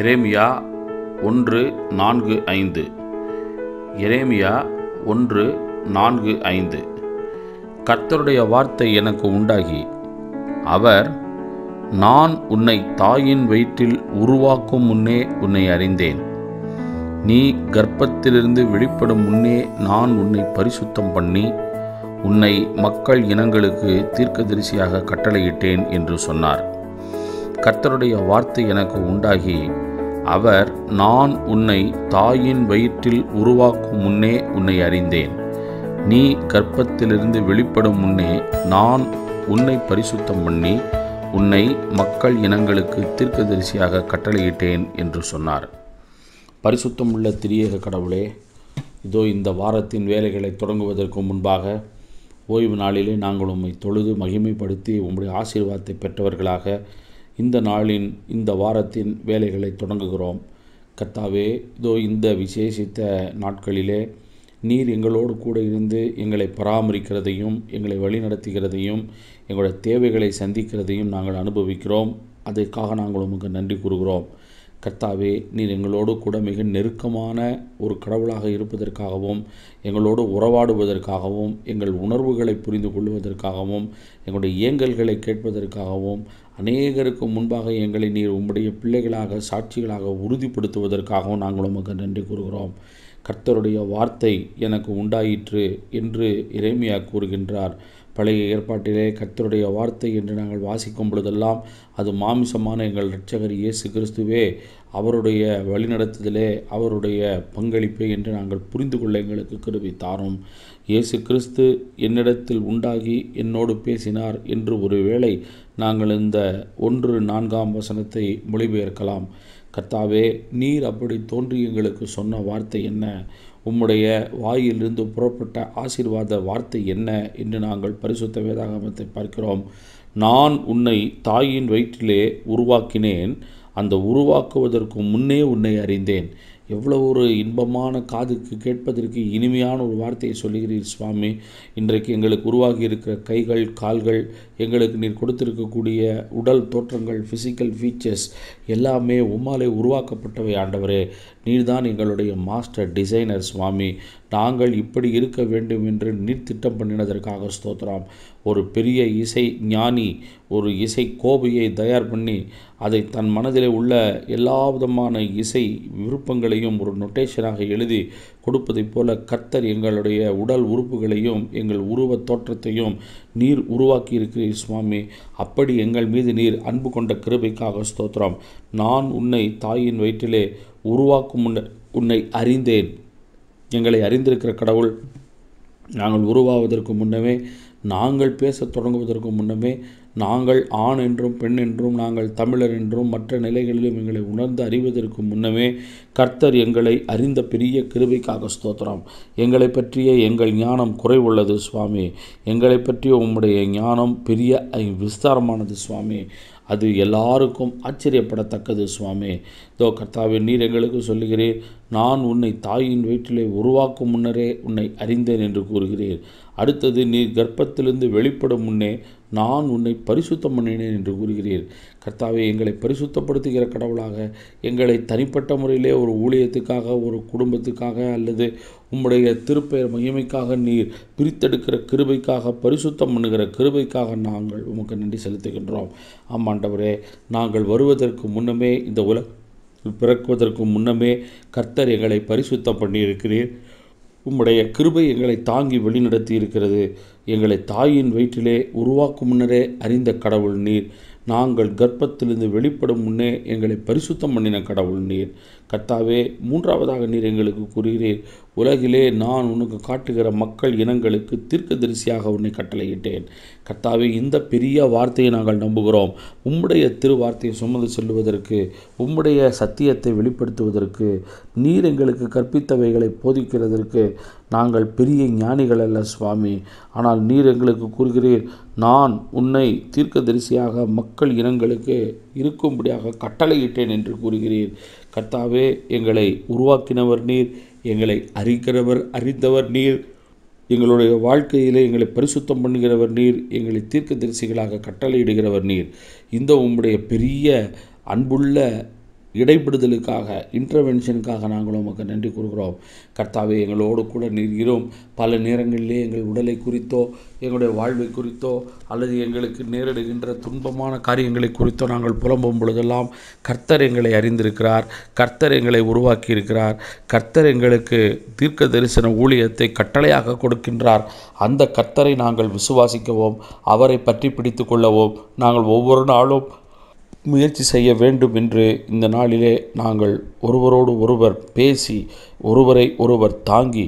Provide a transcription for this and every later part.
இரேமியா ஒன்று நான்கு ஐந்து எரேமியா ஒன்று நான்கு ஐந்து கர்த்தருடைய வார்த்தை எனக்கு உண்டாகி அவர் நான் உன்னை தாயின் வயிற்றில் உருவாக்கும் முன்னே உன்னை அறிந்தேன் நீ கர்ப்பத்திலிருந்து வெளிப்படும் முன்னே நான் உன்னை பரிசுத்தம் பண்ணி உன்னை மக்கள் இனங்களுக்கு தீர்க்கதரிசியாக கட்டளையிட்டேன் என்று சொன்னார் கர்த்தருடைய வார்த்தை எனக்கு உண்டாகி அவர் நான் உன்னை தாயின் வயிற்றில் உருவாக்கும் முன்னே உன்னை அறிந்தேன் நீ கர்ப்பத்திலிருந்து வெளிப்படும் முன்னே நான் உன்னை பரிசுத்தம் பண்ணி உன்னை மக்கள் இனங்களுக்கு தீர்க்கதரிசியாக கட்டளையிட்டேன் என்று சொன்னார் பரிசுத்தம் உள்ள திரியக கடவுளே இதோ இந்த வாரத்தின் வேலைகளை தொடங்குவதற்கு முன்பாக ஓய்வு நாளிலே நாங்கள் உம்மை தொழுது மகிமைப்படுத்தி உம்முடைய ஆசீர்வாதத்தை பெற்றவர்களாக இந்த நாளின் இந்த வாரத்தின் வேலைகளை தொடங்குகிறோம் கத்தாவே இதோ இந்த விசேஷித்த நாட்களிலே நீர் எங்களோடு கூட இருந்து எங்களை பராமரிக்கிறதையும் எங்களை வழிநடத்துகிறதையும் எங்களுடைய தேவைகளை சந்திக்கிறதையும் நாங்கள் அனுபவிக்கிறோம் அதற்காக நாங்கள் உமக்கு நன்றி கூறுகிறோம் கர்த்தாவே நீர் எங்களோடு கூட மிக நெருக்கமான ஒரு கடவுளாக இருப்பதற்காகவும் எங்களோடு உறவாடுவதற்காகவும் எங்கள் உணர்வுகளை புரிந்து கொள்வதற்காகவும் எங்களுடைய இயங்கல்களை கேட்பதற்காகவும் அநேகருக்கு முன்பாக எங்களை நீர் உம்முடைய பிள்ளைகளாக சாட்சிகளாக உறுதிப்படுத்துவதற்காகவும் நாங்கள் உமக்கு நன்றி கூறுகிறோம் கர்த்தருடைய வார்த்தை எனக்கு உண்டாயிற்று என்று இறைமையாக கூறுகின்றார் பழைய ஏற்பாட்டிலே கர்த்தருடைய வார்த்தை என்று நாங்கள் வாசிக்கும் பொழுதெல்லாம் அது மாமிசமான எங்கள் இரட்சகர் இயேசு கிறிஸ்துவே அவருடைய வழிநடத்துதலே அவருடைய பங்களிப்பே என்று நாங்கள் புரிந்து கொள்ள எங்களுக்கு கருவி தாரும் இயேசு கிறிஸ்து என்னிடத்தில் உண்டாகி என்னோடு பேசினார் என்று ஒருவேளை நாங்கள் இந்த ஒன்று நான்காம் வசனத்தை மொழிபெயர்க்கலாம் கர்த்தாவே நீர் அப்படி தோன்றி எங்களுக்கு சொன்ன வார்த்தை என்ன உம்முடைய வாயிலிருந்து புறப்பட்ட ஆசீர்வாத வார்த்தை என்ன என்று நாங்கள் பரிசுத்த வேதாகமத்தை பார்க்கிறோம் நான் உன்னை தாயின் வயிற்றிலே உருவாக்கினேன் அந்த உருவாக்குவதற்கு முன்னே உன்னை அறிந்தேன் எவ்வளோ ஒரு இன்பமான காதுக்கு கேட்பதற்கு இனிமையான ஒரு வார்த்தையை சொல்லுகிறீர் சுவாமி இன்றைக்கு எங்களுக்கு உருவாகி இருக்கிற கைகள் கால்கள் எங்களுக்கு நீர் கொடுத்திருக்கக்கூடிய உடல் தோற்றங்கள் ஃபிசிக்கல் ஃபீச்சர்ஸ் எல்லாமே உம்மாலே உருவாக்கப்பட்டவை ஆண்டவரே நீர்தான் எங்களுடைய மாஸ்டர் டிசைனர் சுவாமி நாங்கள் இப்படி இருக்க வேண்டும் என்று நீர் திட்டம் பண்ணினதற்காக ஸ்தோத்திரம் ஒரு பெரிய இசை ஞானி ஒரு இசை கோபையை தயார் பண்ணி அதை தன் மனதிலே உள்ள எல்லா விதமான இசை விருப்பங்களையும் ஒரு நொட்டேஷனாக எழுதி கொடுப்பதைப் போல கர்த்தர் எங்களுடைய உடல் உறுப்புகளையும் எங்கள் உருவ தோற்றத்தையும் நீர் உருவாக்கி இருக்கிறீர் சுவாமி அப்படி எங்கள் மீது நீர் அன்பு கொண்ட கிருபைக்காக ஸ்தோத்திரம் நான் உன்னை தாயின் வயிற்றிலே உருவாக்கும் முன்ன உன்னை அறிந்தேன் எங்களை அறிந்திருக்கிற கடவுள் நாங்கள் உருவாவதற்கு முன்னமே நாங்கள் பேசத் தொடங்குவதற்கு முன்னமே நாங்கள் ஆண் என்றும் பெண் என்றும் நாங்கள் தமிழர் என்றும் மற்ற நிலைகளிலும் எங்களை உணர்ந்து அறிவதற்கு முன்னமே கர்த்தர் எங்களை அறிந்த பெரிய கிருபைக்காக ஸ்தோத்திரம் எங்களை பற்றிய எங்கள் ஞானம் குறைவுள்ளது சுவாமி எங்களை பற்றிய உம்முடைய ஞானம் பெரிய விஸ்தாரமானது சுவாமி அது எல்லாருக்கும் ஆச்சரியப்படத்தக்கது சுவாமி தோ கர்த்தாவின் நீர் எங்களுக்கு சொல்லுகிறேன் நான் உன்னை தாயின் வீட்டிலே உருவாக்கும் முன்னரே உன்னை அறிந்தேன் என்று கூறுகிறேன் அடுத்தது நீர் கர்ப்பத்திலிருந்து வெளிப்படும் முன்னே நான் உன்னை பரிசுத்தம் பண்ணினேன் என்று கூறுகிறீர் கர்த்தாவை எங்களை பரிசுத்தப்படுத்துகிற கடவுளாக எங்களை தனிப்பட்ட முறையிலே ஒரு ஊழியத்துக்காக ஒரு குடும்பத்துக்காக அல்லது உம்முடைய திருப்பெயர் மகிமைக்காக நீர் பிரித்தெடுக்கிற கிருபைக்காக பரிசுத்தம் பண்ணுகிற கிருபைக்காக நாங்கள் உமக்கு நன்றி செலுத்துகின்றோம் ஆமாண்டவரே நாங்கள் வருவதற்கு முன்னமே இந்த உலக பிறக்குவதற்கு முன்னமே கர்த்தர் எங்களை பரிசுத்தம் பண்ணியிருக்கிறீர் உம்முடைய கிருபை எங்களை தாங்கி வழிநடத்தி இருக்கிறது எங்களை தாயின் வயிற்றிலே உருவாக்கும் முன்னரே அறிந்த கடவுள் நீர் நாங்கள் கர்ப்பத்திலிருந்து வெளிப்படும் முன்னே எங்களை பரிசுத்தம் பண்ணின கடவுள் நீர் கர்த்தாவே மூன்றாவதாக நீர் எங்களுக்கு கூறுகிறீர் உலகிலே நான் உனக்கு காட்டுகிற மக்கள் இனங்களுக்கு தீர்க்க தரிசியாக உன்னை கட்டளையிட்டேன் கர்த்தாவே இந்த பெரிய வார்த்தையை நாங்கள் நம்புகிறோம் உம்முடைய திருவார்த்தையை சுமந்து செல்வதற்கு உம்முடைய சத்தியத்தை வெளிப்படுத்துவதற்கு நீர் எங்களுக்கு கற்பித்தவைகளை போதிக்கிறதற்கு நாங்கள் பெரிய ஞானிகள் அல்ல சுவாமி ஆனால் நீர் எங்களுக்கு கூறுகிறீர் நான் உன்னை தீர்க்க தரிசியாக மக்கள் இனங்களுக்கு இருக்கும்படியாக கட்டளையிட்டேன் என்று கூறுகிறீர் கர்த்தாவே எங்களை உருவாக்கினவர் நீர் எங்களை அறிக்கிறவர் அறிந்தவர் நீர் எங்களுடைய வாழ்க்கையில் எங்களை பரிசுத்தம் பண்ணுகிறவர் நீர் எங்களை தீர்க்க தரிசிகளாக கட்டளையிடுகிறவர் நீர் இந்த உம்முடைய பெரிய அன்புள்ள இடைப்படுதலுக்காக இன்டர்வென்ஷனுக்காக நாங்கள் உமக்கு நன்றி கூறுகிறோம் கர்த்தாவே எங்களோடு கூட நிற்கிறோம் பல நேரங்களிலே எங்கள் உடலை குறித்தோ எங்களுடைய வாழ்வை குறித்தோ அல்லது எங்களுக்கு நேரிடுகின்ற துன்பமான காரியங்களை குறித்தோ நாங்கள் புலம்பும் பொழுதெல்லாம் கர்த்தர் எங்களை அறிந்திருக்கிறார் கர்த்தர் எங்களை உருவாக்கியிருக்கிறார் கர்த்தர் எங்களுக்கு தீர்க்க தரிசன ஊழியத்தை கட்டளையாக கொடுக்கின்றார் அந்த கர்த்தரை நாங்கள் விசுவாசிக்கவும் அவரை பற்றி பிடித்து கொள்ளவும் நாங்கள் ஒவ்வொரு நாளும் முயற்சி செய்ய வேண்டும் என்று இந்த நாளிலே நாங்கள் ஒருவரோடு ஒருவர் பேசி ஒருவரை ஒருவர் தாங்கி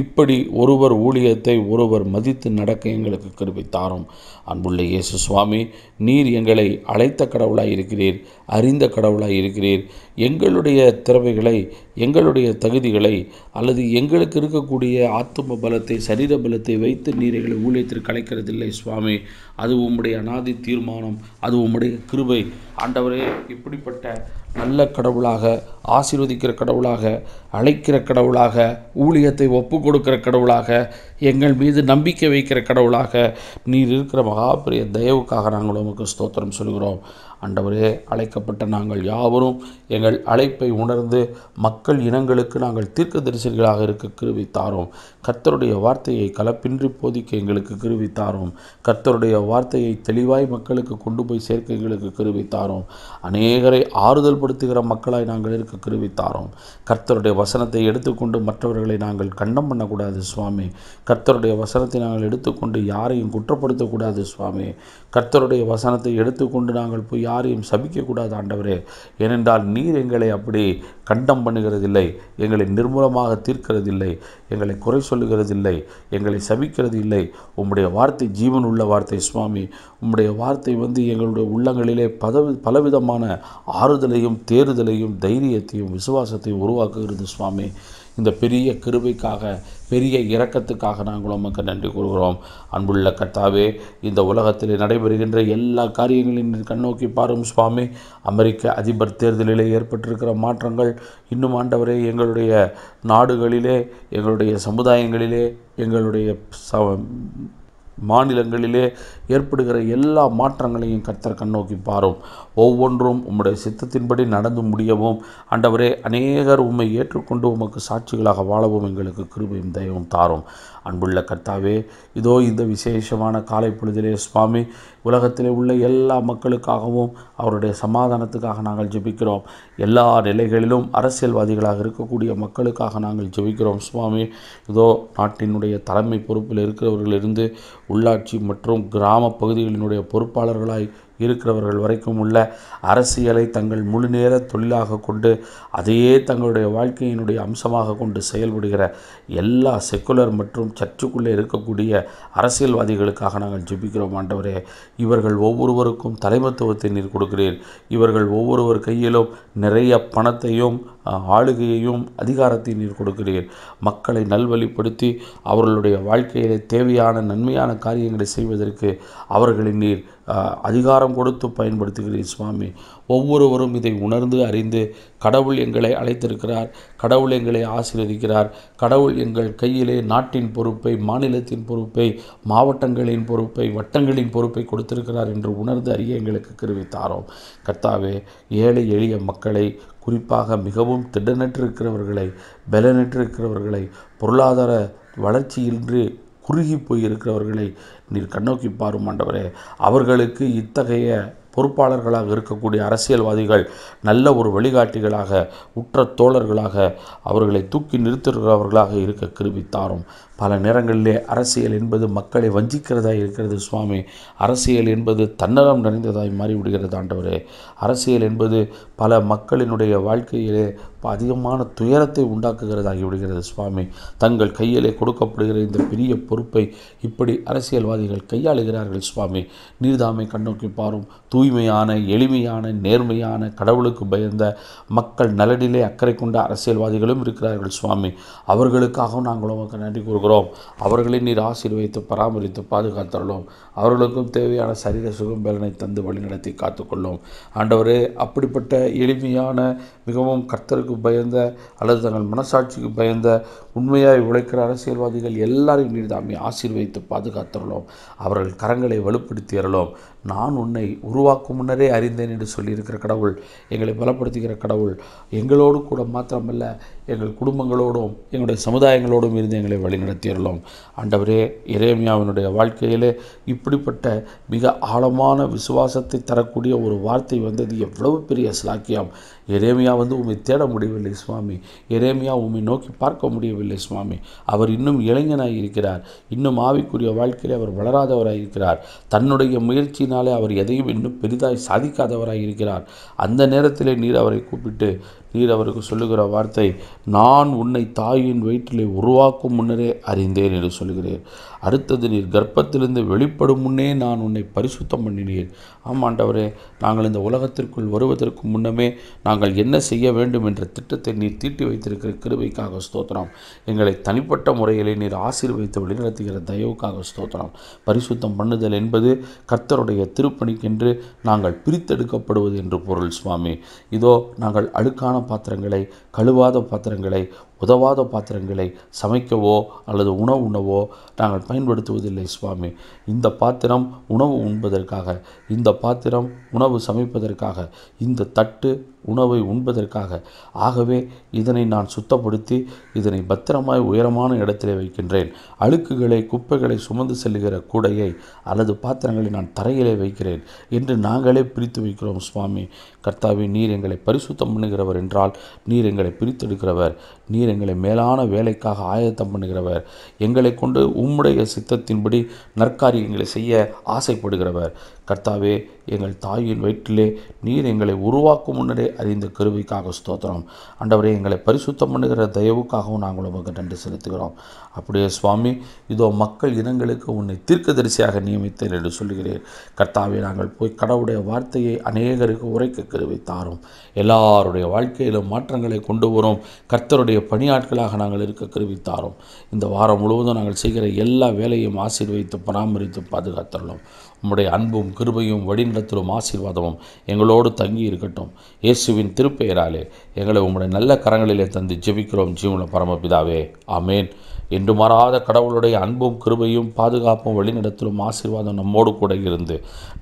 இப்படி ஒருவர் ஊழியத்தை ஒருவர் மதித்து நடக்க எங்களுக்கு கிருபை தாரும் அன்புள்ள இயேசு சுவாமி நீர் எங்களை அழைத்த கடவுளாய் இருக்கிறீர் அறிந்த கடவுளாய் இருக்கிறீர் எங்களுடைய திறமைகளை எங்களுடைய தகுதிகளை அல்லது எங்களுக்கு இருக்கக்கூடிய ஆத்தும பலத்தை சரீர பலத்தை வைத்து நீர் எங்களை ஊழியத்திற்கு அழைக்கிறதில்லை சுவாமி அது உம்முடைய அனாதி தீர்மானம் அது உம்முடைய கிருபை ஆண்டவரே இப்படிப்பட்ட நல்ல கடவுளாக ஆசீர்வதிக்கிற கடவுளாக அழைக்கிற கடவுளாக ஊழியத்தை ஒப்பு கொடுக்கிற கடவுளாக எங்கள் மீது நம்பிக்கை வைக்கிற கடவுளாக நீர் இருக்கிற மகாபெரிய தயவுக்காக நாங்கள் உமக்கு ஸ்தோத்திரம் சொல்கிறோம் ஆண்டவரே அழைக்கப்பட்ட நாங்கள் யாவரும் எங்கள் அழைப்பை உணர்ந்து மக்கள் இனங்களுக்கு நாங்கள் தீர்க்க தரிசனிகளாக இருக்க கிருவி தாரோம் கர்த்தருடைய வார்த்தையை கலப்பின்றி போதிக்க எங்களுக்கு கிருவி தாரோம் கர்த்தருடைய வார்த்தையை தெளிவாய் மக்களுக்கு கொண்டு போய் சேர்க்க எங்களுக்கு கிருவி தாரோம் அநேகரை ஆறுதல் படுத்துகிற மக்களாய் நாங்கள் இருக்க கிருவி தாரோம் கர்த்தருடைய வசனத்தை எடுத்துக்கொண்டு மற்றவர்களை நாங்கள் கண்டம் பண்ணக்கூடாது சுவாமி கர்த்தருடைய வசனத்தை நாங்கள் எடுத்துக்கொண்டு யாரையும் குற்றப்படுத்தக்கூடாது சுவாமி கர்த்தருடைய வசனத்தை எடுத்துக்கொண்டு நாங்கள் போய் யாரையும் சபிக்கக்கூடாது ஆண்டவரே ஏனென்றால் நீர் எங்களை அப்படி கண்டம் பண்ணுகிறதில்லை எங்களை நிர்மூலமாக தீர்க்கிறதில்லை எங்களை குறை சொல்லுகிறதில்லை எங்களை சபிக்கிறது இல்லை உம்முடைய வார்த்தை ஜீவன் உள்ள வார்த்தை சுவாமி உம்முடைய வார்த்தை வந்து எங்களுடைய உள்ளங்களிலே பதவி பலவிதமான ஆறுதலையும் தேறுதலையும் தைரியத்தையும் விசுவாசத்தையும் உருவாக்குகிறது சுவாமி இந்த பெரிய கிருபைக்காக பெரிய இரக்கத்துக்காக நாங்கள் உமக்கு நன்றி கூறுகிறோம் அன்புள்ள கர்த்தாவே இந்த உலகத்தில் நடைபெறுகின்ற எல்லா காரியங்களையும் கண்ணோக்கி பாரும் சுவாமி அமெரிக்க அதிபர் தேர்தலிலே ஏற்பட்டிருக்கிற மாற்றங்கள் இன்னும் ஆண்டவரே எங்களுடைய நாடுகளிலே எங்களுடைய சமுதாயங்களிலே எங்களுடைய ச மாநிலங்களிலே ஏற்படுகிற எல்லா மாற்றங்களையும் கர்த்தர் கண்ணோக்கி பாரும் ஒவ்வொன்றும் உம்முடைய சித்தத்தின்படி நடந்து முடியவும் அண்டவரே அநேகர் உம்மை ஏற்றுக்கொண்டு உமக்கு சாட்சிகளாக வாழவும் எங்களுக்கு கிருபையும் தயவும் தாரும் அன்புள்ள கர்த்தாவே இதோ இந்த விசேஷமான காலை பொழுதிலே சுவாமி உலகத்திலே உள்ள எல்லா மக்களுக்காகவும் அவருடைய சமாதானத்துக்காக நாங்கள் ஜெபிக்கிறோம் எல்லா நிலைகளிலும் அரசியல்வாதிகளாக இருக்கக்கூடிய மக்களுக்காக நாங்கள் ஜெபிக்கிறோம் சுவாமி இதோ நாட்டினுடைய தலைமை பொறுப்பில் இருந்து உள்ளாட்சி மற்றும் கிராம பகுதிகளினுடைய பொறுப்பாளர்களாய் இருக்கிறவர்கள் வரைக்கும் உள்ள அரசியலை தங்கள் முழு நேர தொழிலாக கொண்டு அதையே தங்களுடைய வாழ்க்கையினுடைய அம்சமாக கொண்டு செயல்படுகிற எல்லா செக்குலர் மற்றும் சர்ச்சுக்குள்ளே இருக்கக்கூடிய அரசியல்வாதிகளுக்காக நாங்கள் ஜெபிக்கிறோம் ஆண்டவரே இவர்கள் ஒவ்வொருவருக்கும் தலைமத்துவத்தை நீர் கொடுக்கிறீர் இவர்கள் ஒவ்வொருவர் கையிலும் நிறைய பணத்தையும் ஆளுகையையும் அதிகாரத்தையும் நீர் கொடுக்கிறீர் மக்களை நல்வழிப்படுத்தி அவர்களுடைய வாழ்க்கையிலே தேவையான நன்மையான காரியங்களை செய்வதற்கு அவர்களை நீர் அதிகாரம் கொடுத்து பயன்படுத்துகிறீர் சுவாமி ஒவ்வொருவரும் இதை உணர்ந்து அறிந்து கடவுள் எங்களை அழைத்திருக்கிறார் கடவுள் எங்களை ஆசீர்வதிக்கிறார் கடவுள் எங்கள் கையிலே நாட்டின் பொறுப்பை மாநிலத்தின் பொறுப்பை மாவட்டங்களின் பொறுப்பை வட்டங்களின் பொறுப்பை கொடுத்திருக்கிறார் என்று உணர்ந்து அறிய எங்களுக்கு கருவித்தாரோம் கர்த்தாவே ஏழை எளிய மக்களை குறிப்பாக மிகவும் திடனற்றிருக்கிறவர்களை பலனற்றிருக்கிறவர்களை பொருளாதார வளர்ச்சியின்றி குறுகி போயிருக்கிறவர்களை நீர் கண்ணோக்கி பாரும் ஆண்டவரே அவர்களுக்கு இத்தகைய பொறுப்பாளர்களாக இருக்கக்கூடிய அரசியல்வாதிகள் நல்ல ஒரு வழிகாட்டிகளாக உற்ற தோழர்களாக அவர்களை தூக்கி நிறுத்துகிறவர்களாக இருக்க கிருபித்தாரும் பல நேரங்களிலே அரசியல் என்பது மக்களை வஞ்சிக்கிறதா இருக்கிறது சுவாமி அரசியல் என்பது தன்னலம் நிறைந்ததாய் மாறிவிடுகிறது ஆண்டவரே அரசியல் என்பது பல மக்களினுடைய வாழ்க்கையிலே இப்போ அதிகமான துயரத்தை உண்டாக்குகிறதாகி விடுகிறது சுவாமி தங்கள் கையிலே கொடுக்கப்படுகிற இந்த பெரிய பொறுப்பை இப்படி அரசியல்வாதிகள் கையாளுகிறார்கள் சுவாமி நீர்தாமை கண்ணோக்கி பாரும் தூய்மையான எளிமையான நேர்மையான கடவுளுக்கு பயந்த மக்கள் நலனிலே அக்கறை கொண்ட அரசியல்வாதிகளும் இருக்கிறார்கள் சுவாமி அவர்களுக்காகவும் நாங்கள் உங்களுக்கு நன்றி கூறுகிறோம் அவர்களை நீர் ஆசீர்வைத்து பராமரித்து பாதுகாத்துள்ளோம் அவர்களுக்கும் தேவையான சரீர சுகம் பலனை தந்து வழிநடத்தி காத்துக்கொள்ளும் ஆண்டவரே அப்படிப்பட்ட எளிமையான மிகவும் கர்த்தருக்கு சட்டத்திற்கு பயந்த அல்லது தங்கள் மனசாட்சிக்கு பயந்த உண்மையாய் உழைக்கிற அரசியல்வாதிகள் எல்லாரையும் நீர் தாமே ஆசீர்வைத்து பாதுகாத்தரலாம் அவர்கள் கரங்களை வலுப்படுத்தியறலாம் நான் உன்னை உருவாக்கும் முன்னரே அறிந்தேன் என்று சொல்லியிருக்கிற கடவுள் எங்களை பலப்படுத்துகிற கடவுள் எங்களோடு கூட மாத்திரமல்ல எங்கள் குடும்பங்களோடும் எங்களுடைய சமுதாயங்களோடும் இருந்து எங்களை வழிநடத்தியுள்ளோம் ஆண்டவரே இறைமையாவினுடைய வாழ்க்கையிலே இப்படிப்பட்ட மிக ஆழமான விசுவாசத்தை தரக்கூடிய ஒரு வார்த்தை வந்தது எவ்வளவு பெரிய சிலாக்கியம் இறைமையா வந்து உண்மை தேட முடியவில்லை சுவாமி இறைமையா உண்மை நோக்கி பார்க்க முடியவில்லை சுவாமி அவர் இன்னும் இளைஞனாக இருக்கிறார் இன்னும் ஆவிக்குரிய வாழ்க்கையில் அவர் வளராதவராக இருக்கிறார் தன்னுடைய முயற்சியினாலே அவர் எதையும் இன்னும் பெரிதாய் சாதிக்காதவராக இருக்கிறார் அந்த நேரத்தில் நீர் அவரை கூப்பிட்டு நீர் அவருக்கு சொல்லுகிற வார்த்தை நான் உன்னை தாயின் வயிற்றிலே உருவாக்கும் முன்னரே அறிந்தேன் என்று சொல்கிறேன் அடுத்தது நீர் கர்ப்பத்திலிருந்து வெளிப்படும் முன்னே நான் உன்னை பரிசுத்தம் பண்ணினேன் ஆமாண்டவரே நாங்கள் இந்த உலகத்திற்குள் வருவதற்கு முன்னமே நாங்கள் என்ன செய்ய வேண்டும் என்ற திட்டத்தை நீர் தீட்டி வைத்திருக்கிற கிருவைக்காக ஸ்தோத்திரம் எங்களை தனிப்பட்ட முறையிலே நீர் ஆசீர்வதித்து வழிநடத்துகிற தயவுக்காக ஸ்தோத்திரம் பரிசுத்தம் பண்ணுதல் என்பது கர்த்தருடைய திருப்பணிக்கென்று நாங்கள் பிரித்தெடுக்கப்படுவது என்று பொருள் சுவாமி இதோ நாங்கள் அழுக்கான பாத்திரங்களை கழுவாத பாத்திரங்களை உதவாத பாத்திரங்களை சமைக்கவோ அல்லது உணவு உணவோ நாங்கள் பயன்படுத்துவதில்லை சுவாமி இந்த பாத்திரம் உணவு உண்பதற்காக இந்த பாத்திரம் உணவு சமைப்பதற்காக இந்த தட்டு உணவை உண்பதற்காக ஆகவே இதனை நான் சுத்தப்படுத்தி இதனை பத்திரமாய் உயரமான இடத்திலே வைக்கின்றேன் அழுக்குகளை குப்பைகளை சுமந்து செல்லுகிற கூடையை அல்லது பாத்திரங்களை நான் தரையிலே வைக்கிறேன் என்று நாங்களே பிரித்து வைக்கிறோம் சுவாமி கர்த்தாவி நீர் எங்களை பரிசுத்தம் பண்ணுகிறவர் என்றால் நீர் எங்களை பிரித்தெடுக்கிறவர் நீர் எங்களை மேலான வேலைக்காக ஆயத்தம் பண்ணுகிறவர் எங்களை கொண்டு உம்முடைய சித்தத்தின்படி நற்காரியங்களை செய்ய ஆசைப்படுகிறவர் கர்த்தாவே எங்கள் தாயின் வயிற்றிலே நீர் எங்களை உருவாக்கும் முன்னரே அறிந்த கருவிக்காக ஸ்தோத்திரம் அண்டவரே எங்களை பரிசுத்தம் பண்ணுகிற தயவுக்காகவும் நாங்கள் உங்களுக்கு நன்றி செலுத்துகிறோம் அப்படியே சுவாமி இதோ மக்கள் இனங்களுக்கு உன்னை தரிசையாக நியமித்தேன் என்று சொல்கிறேன் கர்த்தாவை நாங்கள் போய் கடவுடைய வார்த்தையை அநேகருக்கு உரைக்க கருவை தாரும் எல்லாருடைய வாழ்க்கையிலும் மாற்றங்களை கொண்டு வரும் கர்த்தருடைய பணியாட்களாக நாங்கள் இருக்க கருவி தாரும் இந்த வாரம் முழுவதும் நாங்கள் செய்கிற எல்லா வேலையும் ஆசீர்வைத்து பராமரித்து பாதுகாத்துள்ளோம் உம்முடைய அன்பும் கிருபையும் வழிநடத்திலும் ஆசீர்வாதமும் எங்களோடு தங்கி இருக்கட்டும் இயேசுவின் திருப்பெயராலே எங்களை உம்முடைய நல்ல கரங்களிலே தந்து ஜெபிக்கிறோம் ஜீவன பரமபிதாவே ஆமேன் என்று மாறாத கடவுளுடைய அன்பும் கிருபையும் பாதுகாப்பும் வழிநடத்தலும் ஆசீர்வாதம் நம்மோடு கூட இருந்து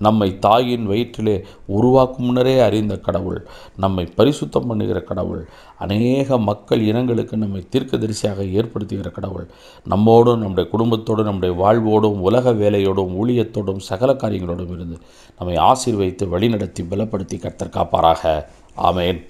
நம்மை தாயின் வயிற்றிலே உருவாக்கும் முன்னரே அறிந்த கடவுள் நம்மை பரிசுத்தம் பண்ணுகிற கடவுள் அநேக மக்கள் இனங்களுக்கு நம்மை தரிசியாக ஏற்படுத்துகிற கடவுள் நம்மோடும் நம்முடைய குடும்பத்தோடும் நம்முடைய வாழ்வோடும் உலக வேலையோடும் ஊழியத்தோடும் சகல காரியங்களோடும் இருந்து நம்மை ஆசீர்வைத்து வழிநடத்தி பலப்படுத்தி கத்தற்காப்பாராக ஆமேன்